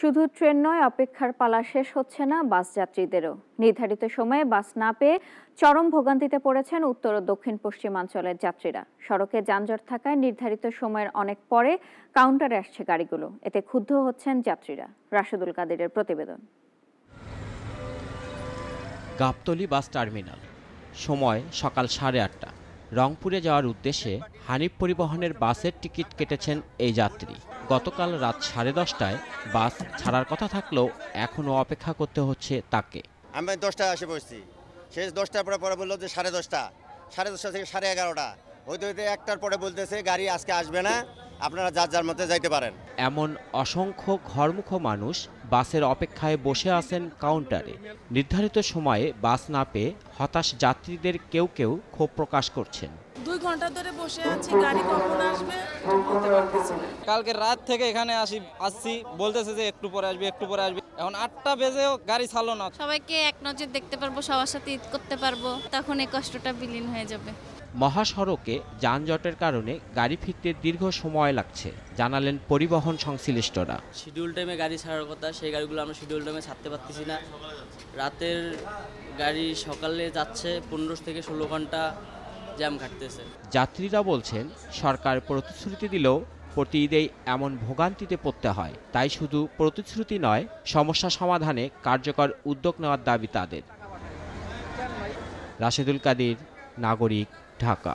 শুধু ট্রেন নয় অপেক্ষার পালা শেষ হচ্ছে না বাস যাত্রীদেরও নির্ধারিত সময়ে বাস না পেয়ে চরম ভোগান্তিতে পড়েছেন উত্তর ও দক্ষিণ পশ্চিমাঞ্চলের যাত্রীরা সড়কে যানজট থাকায় নির্ধারিত সময়ের অনেক পরে কাউন্টারে আসছে গাড়িগুলো এতে ক্ষুব্ধ হচ্ছেন যাত্রীরা রাশেদুল কাদেরের প্রতিবেদন গাবতলি বাস টার্মিনাল সময় সকাল সাড়ে আটটা রংপুরে যাওয়ার উদ্দেশ্যে হানিফ পরিবহনের বাসের টিকিট কেটেছেন এই যাত্রী গতকাল রাত সাড়ে দশটায় বাস ছাড়ার কথা থাকলেও এখনও অপেক্ষা করতে হচ্ছে তাকে আমি দশটায় আসে বসছি শেষ দশটার পরে পরে বললো যে সাড়ে দশটা সাড়ে দশটা থেকে সাড়ে এগারোটা হইতে হইতে একটার পরে বলতেছে গাড়ি আজকে আসবে না আপনারা যার যার মধ্যে যাইতে পারেন এমন অসংখ্য ঘরমুখ মানুষ বাসের অপেক্ষায় বসে আছেন কাউন্টারে নির্ধারিত সময়ে বাস না পেয়ে হতাশ যাত্রীদের কেউ কেউ ক্ষোভ প্রকাশ করছেন দুই ঘন্টা ধরে বসে আছি গাড়ি কখন আসবে হ্যাঁ। কালকে রাত থেকে এখানে আসি আসছি বলতেছে যে একটু পরে আসবে একটু পরে আসবে এখন আটটা বেজেও গাড়ি ছাড়লো না সবাইকে এক নজর দেখতে পারবো সবার সাথে ঈদ করতে পারবো তখন এই কষ্টটা বিলীন হয়ে যাবে মহাসড়কে যানজটের কারণে গাড়ি ফিরতে দীর্ঘ সময় লাগছে জানালেন পরিবহন সংশ্লিষ্টরা শিডিউল টাইমে গাড়ি ছাড়ার কথা সেই গাড়িগুলো আমরা শিডিউল টাইমে ছাড়তে পারতেছি না রাতের গাড়ি সকালে যাচ্ছে পনেরো থেকে ষোলো ঘন্টা জ্যাম ঘাটতেছে যাত্রীরা বলছেন সরকার প্রতিশ্রুতি দিলেও প্রতি ঈদেই এমন ভোগান্তিতে পড়তে হয় তাই শুধু প্রতিশ্রুতি নয় সমস্যা সমাধানে কার্যকর উদ্যোগ নেওয়ার দাবি তাদের রাশেদুল কাদির নাগরিক ঢাকা